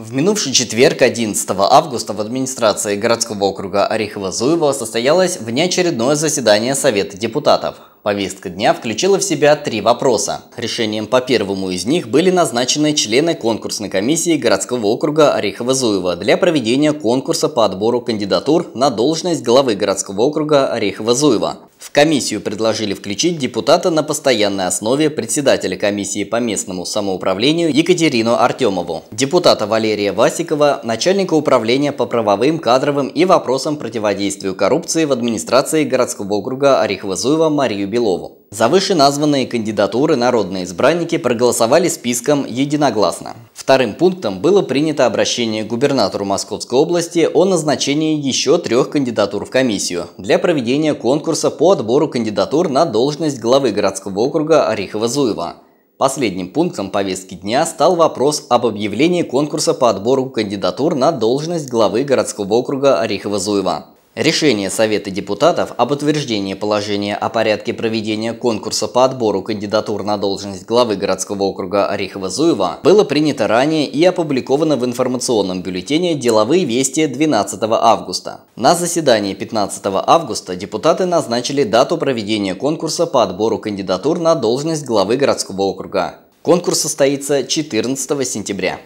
В минувший четверг, 11 августа, в администрации городского округа Орехово-Зуево состоялось внеочередное заседание Совета депутатов. Повестка дня включила в себя три вопроса. Решением по первому из них были назначены члены конкурсной комиссии городского округа Орехово-Зуево для проведения конкурса по отбору кандидатур на должность главы городского округа Орехово-Зуево. В комиссию предложили включить депутата на постоянной основе председателя комиссии по местному самоуправлению Екатерину Артемову, депутата Валерия Васикова, начальника управления по правовым, кадровым и вопросам противодействию коррупции в администрации городского округа Орехово-Зуева Марию Белову. За вышеназванные кандидатуры народные избранники проголосовали списком единогласно. Вторым пунктом было принято обращение к губернатору Московской области о назначении еще трех кандидатур в комиссию для проведения конкурса по отбору кандидатур на должность главы городского округа Орехова-Зуева. Последним пунктом повестки дня стал вопрос об объявлении конкурса по отбору кандидатур на должность главы городского округа Орехова-Зуева. Решение Совета депутатов об утверждении положения о порядке проведения конкурса по отбору кандидатур на должность главы городского округа Орехово-Зуева было принято ранее и опубликовано в информационном бюллетене «Деловые вести» 12 августа. На заседании 15 августа депутаты назначили дату проведения конкурса по отбору кандидатур на должность главы городского округа. Конкурс состоится 14 сентября.